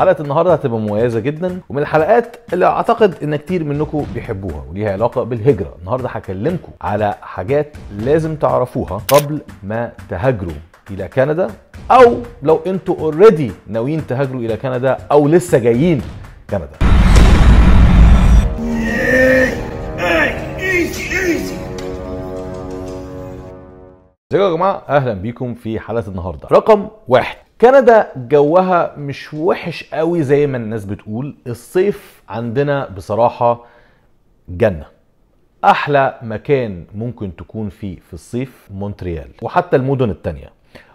حلقه النهارده هتبقى مميزه جدا ومن الحلقات اللي اعتقد ان كتير منكم بيحبوها وليها علاقه بالهجره النهارده هكلمكم على حاجات لازم تعرفوها قبل ما تهاجروا الى كندا او لو انتوا اوريدي ناويين تهاجروا الى كندا او لسه جايين كندا ازيكم يا جماعه اهلا بيكم في حلقه النهارده رقم واحد كندا جوها مش وحش قوي زي ما الناس بتقول الصيف عندنا بصراحة جنة أحلى مكان ممكن تكون فيه في الصيف مونتريال وحتى المدن التانية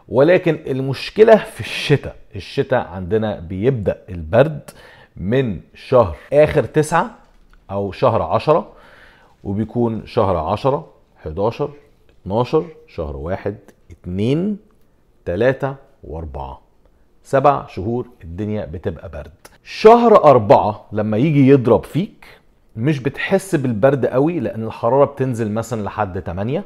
ولكن المشكلة في الشتاء الشتاء عندنا بيبدأ البرد من شهر آخر تسعة أو شهر عشرة وبيكون شهر عشرة 11 12 شهر واحد اتنين تلاتة واربعة سبع شهور الدنيا بتبقى برد شهر أربعة لما يجي يضرب فيك مش بتحس بالبرد قوي لأن الحرارة بتنزل مثلا لحد 8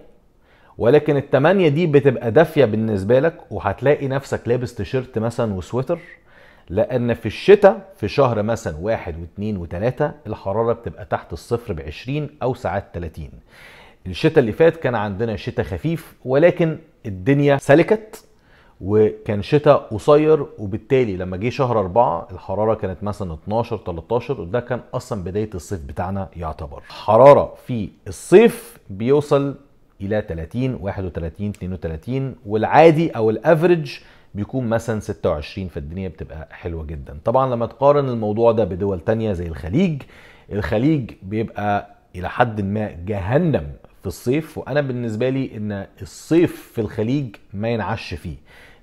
ولكن التمانية دي بتبقى دافية بالنسبة لك وهتلاقي نفسك لابس تيشيرت مثلا وسويتر لأن في الشتاء في شهر مثلا واحد واثنين وثلاثة الحرارة بتبقى تحت الصفر بعشرين أو ساعات 30 الشتاء اللي فات كان عندنا شتاء خفيف ولكن الدنيا سلكت وكان شتاء قصير وبالتالي لما جه شهر أربعة الحرارة كانت مثلا 12 13 وده كان أصلا بداية الصيف بتاعنا يعتبر حرارة في الصيف بيوصل إلى 30 31 32 والعادي أو الأفريج بيكون مثلا 26 فالدنيا بتبقى حلوة جدا طبعا لما تقارن الموضوع ده بدول تانية زي الخليج الخليج بيبقى إلى حد ما جهنم في الصيف وأنا بالنسبة لي إن الصيف في الخليج ما ينعش فيه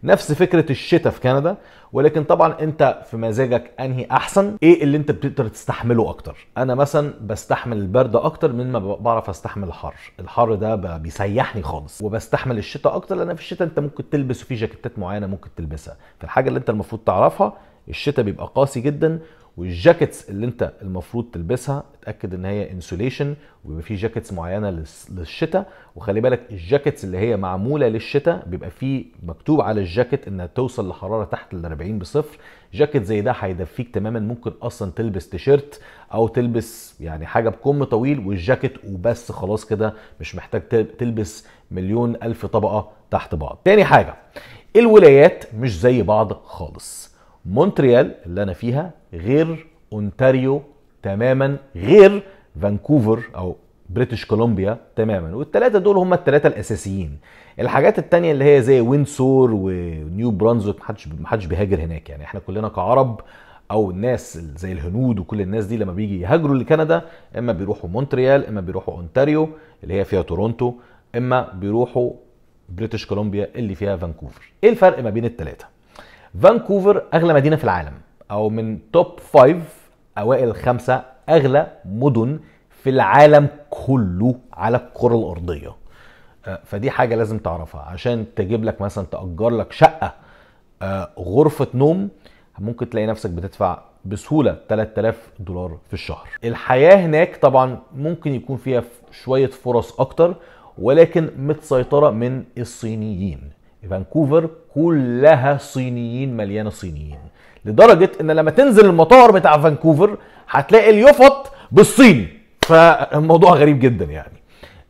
نفس فكره الشتاء في كندا ولكن طبعا انت في مزاجك انهي احسن ايه اللي انت بتقدر تستحمله اكتر انا مثلا بستحمل البرد اكتر من ما بعرف استحمل الحر الحر ده بيسيحني خالص وبستحمل الشتاء اكتر لان في الشتاء انت ممكن تلبس وفي جاكيتات معينه ممكن تلبسها فالحاجه اللي انت المفروض تعرفها الشتاء بيبقى قاسي جدا والجاكيتس اللي انت المفروض تلبسها اتاكد ان هي انسوليشن ويبقى في جاكيتس معينه للشتاء وخلي بالك الجاكيتس اللي هي معموله للشتاء بيبقى في مكتوب على الجاكيت انها توصل لحراره تحت ال 40 بصفر جاكيت زي ده هيدفيك تماما ممكن اصلا تلبس تيشيرت او تلبس يعني حاجه بكم طويل والجاكيت وبس خلاص كده مش محتاج تلبس مليون الف طبقه تحت بعض تاني حاجه الولايات مش زي بعض خالص مونتريال اللي انا فيها غير اونتاريو تماما غير فانكوفر او بريتش كولومبيا تماما والثلاثه دول هم الثلاثه الاساسيين الحاجات التانية اللي هي زي وينسور ونيو برانزويك محدش محدش بيهاجر هناك يعني احنا كلنا كعرب او الناس زي الهنود وكل الناس دي لما بيجي يهاجروا لكندا اما بيروحوا مونتريال اما بيروحوا اونتاريو اللي هي فيها تورونتو اما بيروحوا بريتش كولومبيا اللي فيها فانكوفر ايه الفرق ما بين الثلاثه فانكوفر اغلى مدينه في العالم او من توب 5 اوائل الخمسه اغلى مدن في العالم كله على الكره الارضيه آه، فدي حاجه لازم تعرفها عشان تجيب لك مثلا تاجر لك شقه آه، غرفه نوم ممكن تلاقي نفسك بتدفع بسهوله 3000 دولار في الشهر الحياه هناك طبعا ممكن يكون فيها شويه فرص اكتر ولكن متسيطره من الصينيين فانكوفر كلها صينيين مليانه صينيين لدرجه ان لما تنزل المطار بتاع فانكوفر هتلاقي اليفط بالصيني فالموضوع غريب جدا يعني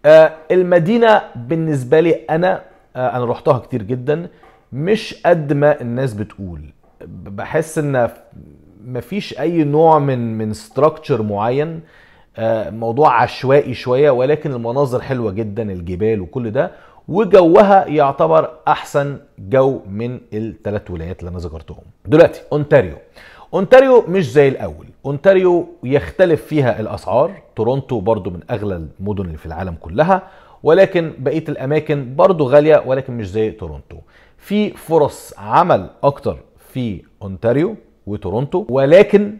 آه المدينه بالنسبه لي انا آه انا رحتها كتير جدا مش قد ما الناس بتقول بحس ان مفيش اي نوع من من ستراكشر معين آه موضوع عشوائي شويه ولكن المناظر حلوه جدا الجبال وكل ده وجوها يعتبر احسن جو من الثلاث ولايات اللي انا ذكرتهم دلوقتي اونتاريو اونتاريو مش زي الاول اونتاريو يختلف فيها الاسعار تورونتو برضو من اغلى المدن اللي في العالم كلها ولكن بقيه الاماكن برضو غاليه ولكن مش زي تورونتو في فرص عمل اكتر في اونتاريو وتورونتو ولكن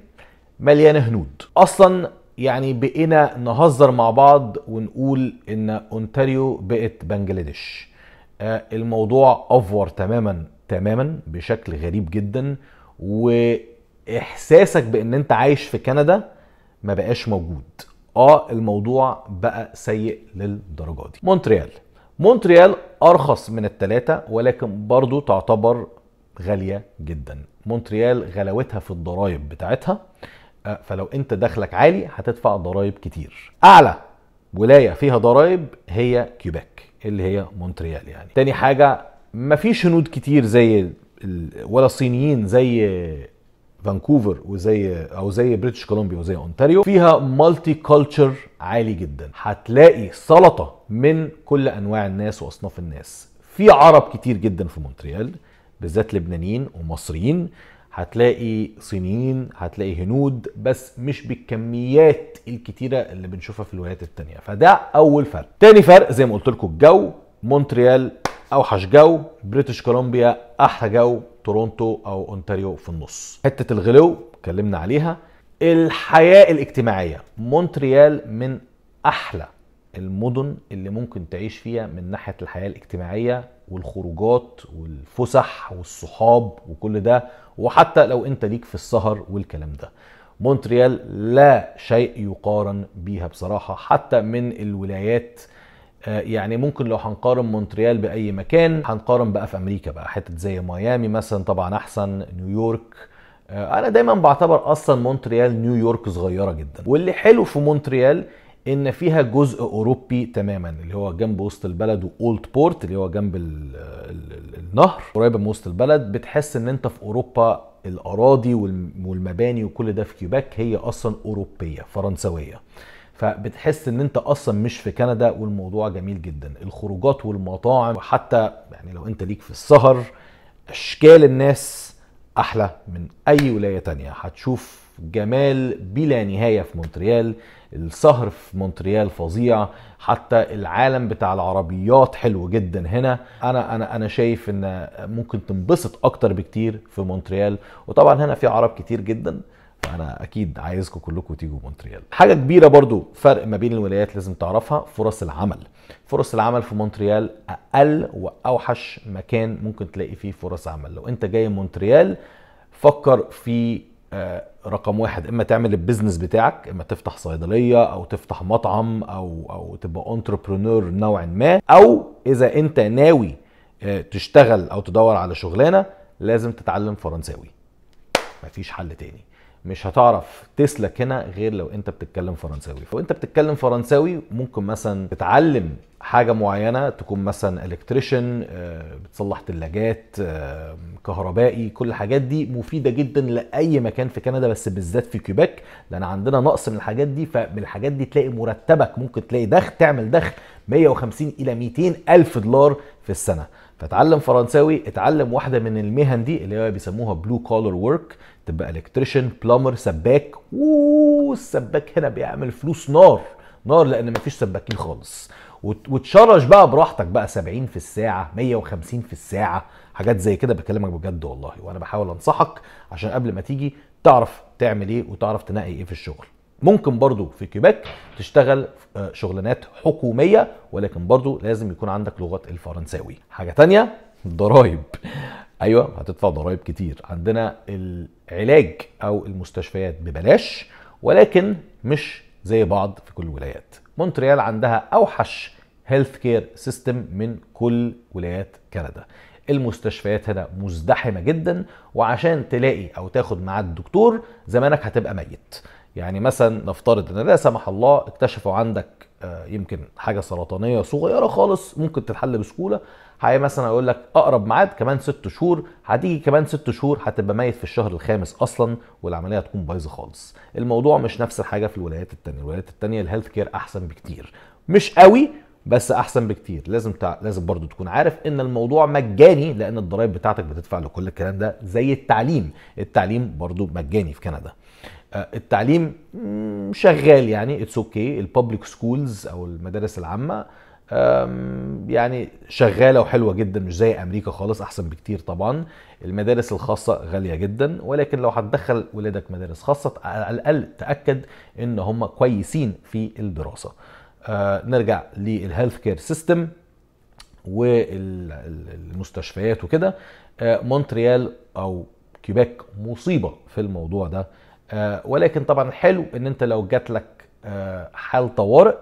مليانه هنود اصلا يعني بقينا نهزر مع بعض ونقول ان اونتاريو بقت بنجلاديش آه، الموضوع افور تماما تماما بشكل غريب جدا واحساسك بان انت عايش في كندا ما بقاش موجود اه الموضوع بقى سيء للدرجه دي مونتريال مونتريال ارخص من الثلاثه ولكن برضو تعتبر غاليه جدا مونتريال غلاوتها في الضرايب بتاعتها أه، فلو انت دخلك عالي هتدفع ضرائب كتير اعلى ولايه فيها ضرائب هي كيبيك اللي هي مونتريال يعني تاني حاجه مفيش هنود كتير زي ولا صينيين زي فانكوفر وزي او زي بريتش كولومبيا وزي اونتاريو فيها مالتي كلتشر عالي جدا هتلاقي سلطه من كل انواع الناس واصناف الناس في عرب كتير جدا في مونتريال بالذات لبنانيين ومصريين هتلاقي صينيين هتلاقي هنود بس مش بالكميات الكتيره اللي بنشوفها في الولايات التانية فده اول فرق تاني فرق زي ما قلت لكم الجو مونتريال اوحش جو بريتش كولومبيا احلى جو تورونتو او اونتاريو في النص حته الغلو اتكلمنا عليها الحياه الاجتماعيه مونتريال من احلى المدن اللي ممكن تعيش فيها من ناحيه الحياه الاجتماعيه والخروجات والفسح والصحاب وكل ده وحتى لو انت ليك في السهر والكلام ده مونتريال لا شيء يقارن بيها بصراحة حتى من الولايات آه، يعني ممكن لو هنقارن مونتريال باي مكان هنقارن بقى في امريكا بقى حتة زي ميامي مثلا طبعا احسن نيويورك آه، انا دايما بعتبر اصلا مونتريال نيويورك صغيره جدا واللي حلو في مونتريال ان فيها جزء اوروبي تماما اللي هو جنب وسط البلد واولد بورت اللي هو جنب الـ الـ النهر قريبه من وسط البلد بتحس ان انت في اوروبا الاراضي والمباني وكل ده في كيوباك هي اصلا اوروبيه فرنسويه فبتحس ان انت اصلا مش في كندا والموضوع جميل جدا الخروجات والمطاعم وحتى يعني لو انت ليك في السهر اشكال الناس احلى من اي ولايه تانية هتشوف جمال بلا نهايه في مونتريال السهر في مونتريال فظيع حتى العالم بتاع العربيات حلو جدا هنا انا انا انا شايف ان ممكن تنبسط اكتر بكتير في مونتريال وطبعا هنا في عرب كتير جدا فانا اكيد عايزكم كلكم تيجوا مونتريال حاجه كبيره برضو فرق ما بين الولايات لازم تعرفها فرص العمل فرص العمل في مونتريال اقل واوحش مكان ممكن تلاقي فيه فرص عمل لو انت جاي مونتريال فكر في آه، رقم واحد اما تعمل البيزنس بتاعك اما تفتح صيدليه او تفتح مطعم او او تبقى انتربرونور نوعا ما او اذا انت ناوي آه، تشتغل او تدور على شغلانه لازم تتعلم فرنساوي مفيش حل تاني مش هتعرف تسلك هنا غير لو انت بتتكلم فرنساوي فانت بتتكلم فرنساوي ممكن مثلا تتعلم حاجة معينة تكون مثلا الكتريشن آه، بتصلح تلاجات آه، كهربائي كل الحاجات دي مفيدة جدا لأي مكان في كندا بس بالذات في كيبيك لأن عندنا نقص من الحاجات دي فبالحاجات دي تلاقي مرتبك ممكن تلاقي دخل تعمل دخل 150 إلى 200 ألف دولار في السنة فتعلم فرنساوي اتعلم واحده من المهن دي اللي هي بيسموها بلو كولر ورك تبقى الكتريشن بلامر سباك والسباك هنا بيعمل فلوس نار نار لان مفيش سباكين خالص وتشرش بقى براحتك بقى 70 في الساعه 150 في الساعه حاجات زي كده بكلمك بجد والله وانا بحاول انصحك عشان قبل ما تيجي تعرف تعمل ايه وتعرف تنقي ايه في الشغل ممكن برضو في كيباك تشتغل آه، شغلانات حكوميه ولكن برضو لازم يكون عندك لغه الفرنساوي حاجه تانية ضرايب ايوه هتدفع ضرايب كتير عندنا العلاج او المستشفيات ببلاش ولكن مش زي بعض في كل الولايات مونتريال عندها اوحش هيلث كير سيستم من كل ولايات كندا المستشفيات هنا مزدحمه جدا وعشان تلاقي او تاخد معاد دكتور زمانك هتبقى ميت يعني مثلا نفترض ان لا سمح الله اكتشفوا عندك آه، يمكن حاجه سرطانيه صغيره خالص ممكن تتحل بسهوله هي مثلا اقول لك اقرب ميعاد كمان ست شهور هتيجي كمان ست شهور هتبقى ميت في الشهر الخامس اصلا والعمليه هتكون بايظه خالص الموضوع مش نفس الحاجه في الولايات التانية الولايات التانية الهيلث كير احسن بكتير مش قوي بس احسن بكتير لازم تع... لازم برضو تكون عارف ان الموضوع مجاني لان الضرايب بتاعتك بتدفع لكل الكلام ده زي التعليم التعليم برضو مجاني في كندا آه، التعليم شغال يعني اتس اوكي الببليك سكولز او المدارس العامه يعني شغاله وحلوه جدا مش زي امريكا خالص احسن بكتير طبعا المدارس الخاصه غاليه جدا ولكن لو هتدخل ولادك مدارس خاصه على الاقل تاكد ان هم كويسين في الدراسه آه، نرجع للهيلث كير سيستم والمستشفيات وكده آه، مونتريال او كيباك مصيبه في الموضوع ده آه، ولكن طبعا حلو ان انت لو جات لك آه، حال طوارئ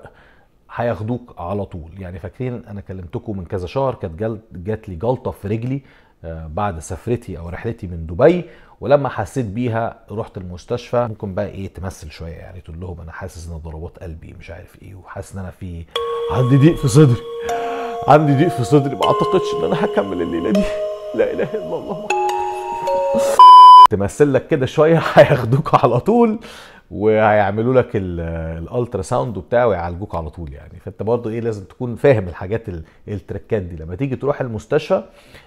هياخدوك على طول يعني فاكرين انا كلمتكم من كذا شهر كانت جات لي جلطه في رجلي آه، بعد سفرتي او رحلتي من دبي ولما حسيت بيها رحت المستشفى ممكن بقى ايه تمثل شويه يعني تقول لهم انا حاسس ان ضربات قلبي مش عارف ايه وحاسس ان انا في عندي ضيق في صدري عندي ضيق في صدري ما اعتقدش ان انا هكمل الليله دي لا اله الا الله تمثل لك كده شويه هياخدوك على طول وهيعملوا لك الالترا ساوند وبتاع ويعالجوك على طول يعني فانت برضه ايه لازم تكون فاهم الحاجات التركات دي لما تيجي تروح المستشفى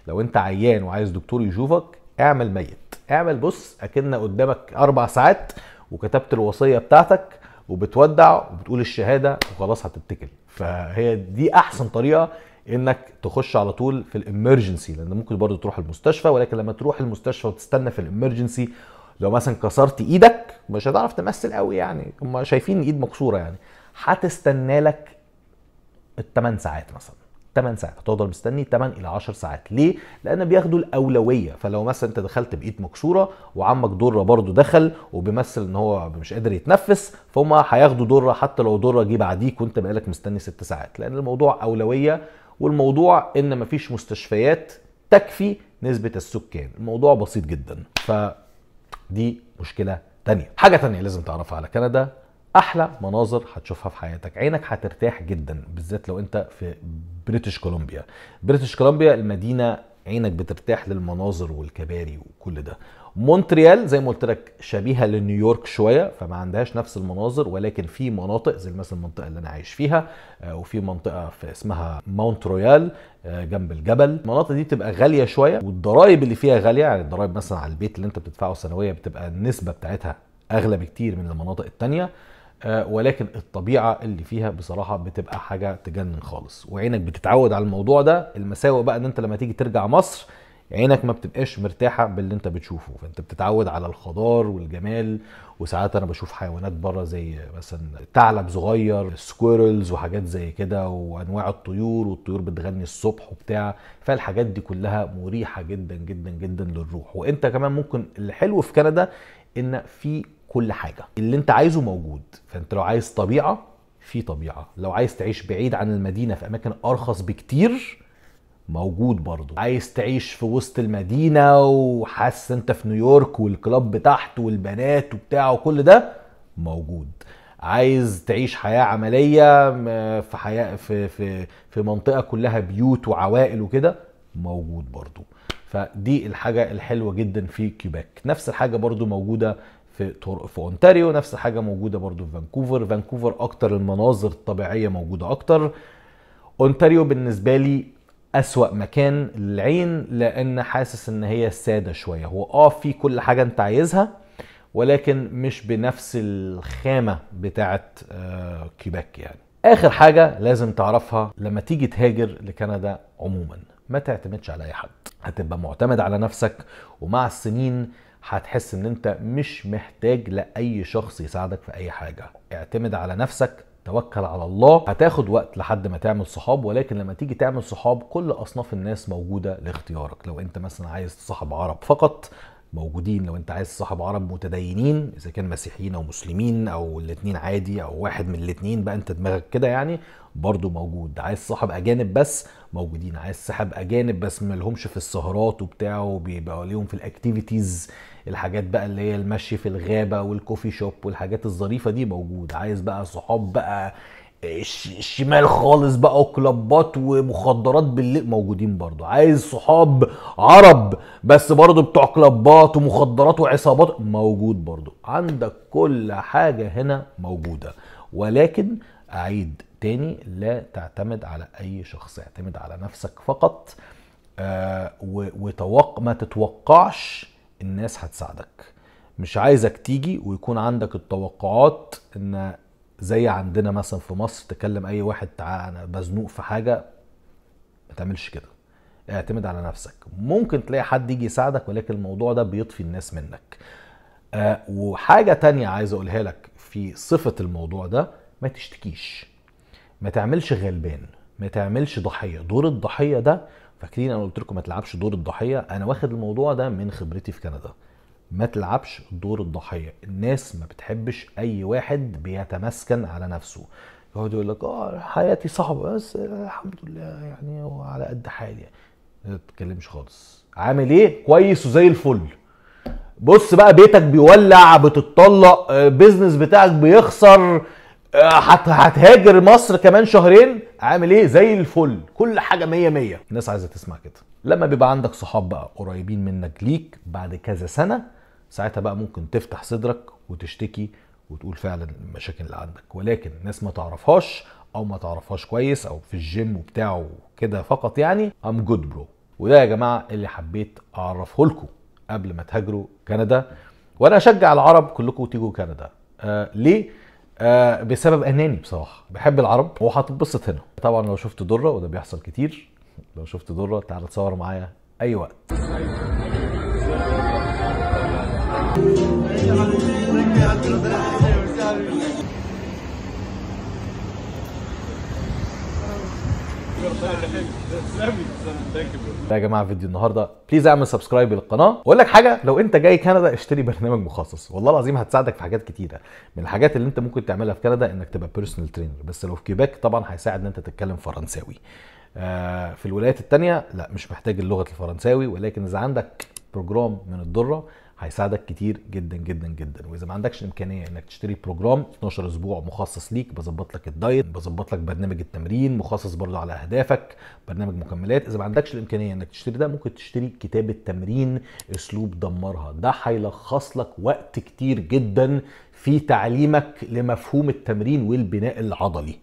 لو انت عيان وعايز دكتور يشوفك اعمل ميت اعمل بص اكن قدامك اربع ساعات وكتبت الوصيه بتاعتك وبتودع وبتقول الشهاده وخلاص هتتكل فهي دي احسن طريقه انك تخش على طول في الامرجنسي لان ممكن برضو تروح المستشفى ولكن لما تروح المستشفى وتستنى في الامرجنسي لو مثلا كسرت ايدك مش هتعرف تمثل قوي يعني هم شايفين ايد مكسوره يعني هتستنى لك الثمان ساعات مثلا 8 ساعات هتفضل مستني 8 الى 10 ساعات ليه لان بياخدوا الاولويه فلو مثلا انت دخلت بايد مكسوره وعمك دره برضه دخل وبيمثل ان هو مش قادر يتنفس فهم هياخدوا دره حتى لو دره جه بعديك وانت بقالك مستني 6 ساعات لان الموضوع اولويه والموضوع ان مفيش مستشفيات تكفي نسبه السكان الموضوع بسيط جدا فدي مشكله تانية حاجه تانية لازم تعرفها على كندا احلى مناظر هتشوفها في حياتك عينك هترتاح جدا بالذات لو انت في بريتش كولومبيا بريتش كولومبيا المدينه عينك بترتاح للمناظر والكباري وكل ده مونتريال زي ما قلت لك شبيهه لنيويورك شويه فما عندهاش نفس المناظر ولكن في مناطق زي مثلا المنطقه اللي انا عايش فيها آه، وفي منطقه في اسمها ماونت رويال آه، جنب الجبل المناطق دي بتبقى غاليه شويه والضرايب اللي فيها غاليه يعني الضرايب مثلا على البيت اللي انت بتدفعه سنويا بتبقى النسبه بتاعتها اغلى بكتير من المناطق الثانيه آه، ولكن الطبيعه اللي فيها بصراحه بتبقى حاجه تجنن خالص وعينك بتتعود على الموضوع ده المساوئ بقى ان انت لما تيجي ترجع مصر عينك ما بتبقاش مرتاحه باللي انت بتشوفه فانت بتتعود على الخضار والجمال وساعات انا بشوف حيوانات بره زي مثلا ثعلب صغير سكويرلز وحاجات زي كده وانواع الطيور والطيور بتغني الصبح وبتاع فالحاجات دي كلها مريحه جدا جدا جدا للروح وانت كمان ممكن الحلو في كندا ان في كل حاجه اللي انت عايزه موجود فانت لو عايز طبيعه في طبيعه لو عايز تعيش بعيد عن المدينه في اماكن ارخص بكتير موجود برضو عايز تعيش في وسط المدينة وحاسس انت في نيويورك والكلاب بتاعته والبنات وبتاع وكل ده موجود عايز تعيش حياة عملية في حياة في في في منطقة كلها بيوت وعوائل وكده موجود برضو فدي الحاجة الحلوة جدا في كيباك نفس الحاجة برضو موجودة في طرق في اونتاريو نفس حاجه موجوده برضو في فانكوفر فانكوفر اكتر المناظر الطبيعيه موجوده اكتر اونتاريو بالنسبه لي أسوأ مكان للعين لأن حاسس إن هي سادة شوية هو آه في كل حاجة أنت عايزها ولكن مش بنفس الخامة بتاعة آه كيباك يعني آخر حاجة لازم تعرفها لما تيجي تهاجر لكندا عموما ما تعتمدش على أي حد هتبقى معتمد على نفسك ومع السنين هتحس ان انت مش محتاج لاي شخص يساعدك في اي حاجه اعتمد على نفسك توكل على الله هتاخد وقت لحد ما تعمل صحاب ولكن لما تيجي تعمل صحاب كل اصناف الناس موجوده لاختيارك لو انت مثلا عايز تصاحب عرب فقط موجودين لو انت عايز صاحب عرب متدينين اذا كان مسيحيين او مسلمين او الاثنين عادي او واحد من الاثنين بقى انت دماغك كده يعني برضو موجود عايز صاحب اجانب بس موجودين عايز صاحب اجانب بس ما لهمش في السهرات وبتاع وبيبقى ليهم في الاكتيفيتيز الحاجات بقى اللي هي المشي في الغابه والكوفي شوب والحاجات الظريفه دي موجود عايز بقى صحاب بقى الشمال خالص بقى وكلبات ومخدرات بالليل موجودين برضو عايز صحاب عرب بس برضو بتوع كلبات ومخدرات وعصابات موجود برضو عندك كل حاجة هنا موجودة ولكن أعيد تاني لا تعتمد على أي شخص اعتمد على نفسك فقط آه وتوق... ما تتوقعش الناس هتساعدك مش عايزك تيجي ويكون عندك التوقعات ان زي عندنا مثلا في مصر تكلم اي واحد انا مزنوق في حاجه ما تعملش كده اعتمد على نفسك ممكن تلاقي حد يجي يساعدك ولكن الموضوع ده بيطفي الناس منك آه وحاجه تانية عايز اقولها لك في صفه الموضوع ده ما تشتكيش ما تعملش غلبان ما تعملش ضحيه دور الضحيه ده فاكرين انا قلت لكم ما تلعبش دور الضحيه انا واخد الموضوع ده من خبرتي في كندا ما تلعبش دور الضحيه الناس ما بتحبش اي واحد بيتمسكن على نفسه يقعد يقول لك اه حياتي صعبه بس الحمد لله يعني وعلى قد حالي يعني. ما تتكلمش خالص عامل ايه كويس وزي الفل بص بقى بيتك بيولع بتتطلق بيزنس بتاعك بيخسر هتهاجر مصر كمان شهرين عامل ايه زي الفل كل حاجه مية مية الناس عايزه تسمع كده لما بيبقى عندك صحاب بقى قريبين منك ليك بعد كذا سنه ساعتها بقى ممكن تفتح صدرك وتشتكي وتقول فعلا المشاكل اللي عندك ولكن الناس ما تعرفهاش او ما تعرفهاش كويس او في الجيم وبتاعه كده فقط يعني ام جود برو وده يا جماعه اللي حبيت اعرفه لكم قبل ما تهاجروا كندا وانا اشجع العرب كلكم تيجوا كندا آه ليه آه بسبب اناني بصراحه بحب العرب وهتتبسط هنا طبعا لو شفت دره وده بيحصل كتير لو شفت دره تعالى تصور معايا اي وقت ده يا جماعه فيديو النهارده بليز اعمل سبسكرايب للقناه واقول لك حاجه لو انت جاي كندا اشتري برنامج مخصص والله العظيم هتساعدك في حاجات كتيره من الحاجات اللي انت ممكن تعملها في كندا انك تبقى بيرسونال ترينر بس لو في كيباك طبعا هيساعد ان انت تتكلم فرنساوي آه في الولايات التانية لا مش محتاج اللغه الفرنساوي ولكن اذا عندك بروجرام من الدره هيساعدك كتير جدا جدا جدا واذا ما عندكش الامكانيه انك تشتري بروجرام 12 اسبوع مخصص ليك بظبط لك الدايت بظبط لك برنامج التمرين مخصص برضه على اهدافك برنامج مكملات اذا ما عندكش الامكانيه انك تشتري ده ممكن تشتري كتاب التمرين اسلوب دمرها ده هيلخص لك وقت كتير جدا في تعليمك لمفهوم التمرين والبناء العضلي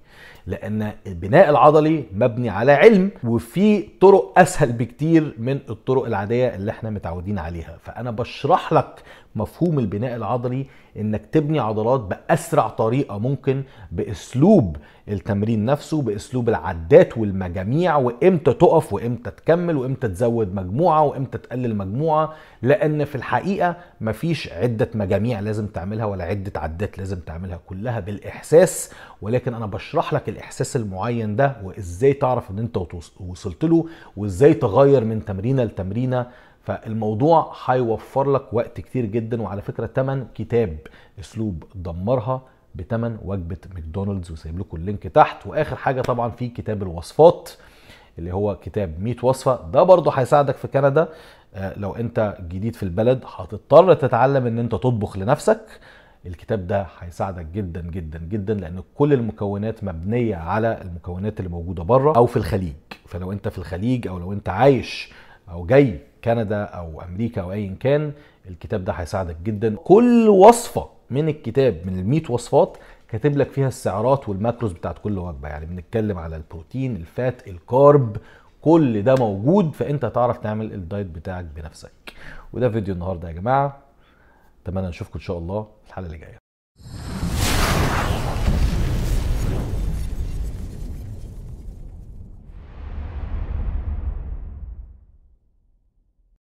لان البناء العضلي مبني على علم وفي طرق اسهل بكتير من الطرق العاديه اللي احنا متعودين عليها فانا بشرح لك مفهوم البناء العضلي انك تبني عضلات باسرع طريقه ممكن باسلوب التمرين نفسه باسلوب العدات والمجاميع وامتى تقف وامتى تكمل وامتى تزود مجموعه وامتى تقلل مجموعه لان في الحقيقه مفيش عده مجاميع لازم تعملها ولا عده عدات لازم تعملها كلها بالاحساس ولكن انا بشرح لك الاحساس المعين ده وازاي تعرف ان انت وصلت له وازاي تغير من تمرينه لتمرينه فالموضوع هيوفر لك وقت كتير جدا وعلى فكره تمن كتاب اسلوب دمرها بتمن وجبه ماكدونالدز وسايب لكم اللينك تحت واخر حاجه طبعا في كتاب الوصفات اللي هو كتاب 100 وصفه ده برضه هيساعدك في كندا آه، لو انت جديد في البلد هتضطر تتعلم ان انت تطبخ لنفسك الكتاب ده هيساعدك جدا جدا جدا لان كل المكونات مبنيه على المكونات اللي موجوده بره او في الخليج فلو انت في الخليج او لو انت عايش او جاي كندا او امريكا او ايا كان الكتاب ده هيساعدك جدا كل وصفه من الكتاب من ال 100 وصفات كاتب لك فيها السعرات والماكروز بتاعت كل وجبه يعني بنتكلم على البروتين الفات الكارب كل ده موجود فانت هتعرف تعمل الدايت بتاعك بنفسك وده فيديو النهارده يا جماعه اتمنى نشوفكم ان شاء الله الحلقه اللي جايه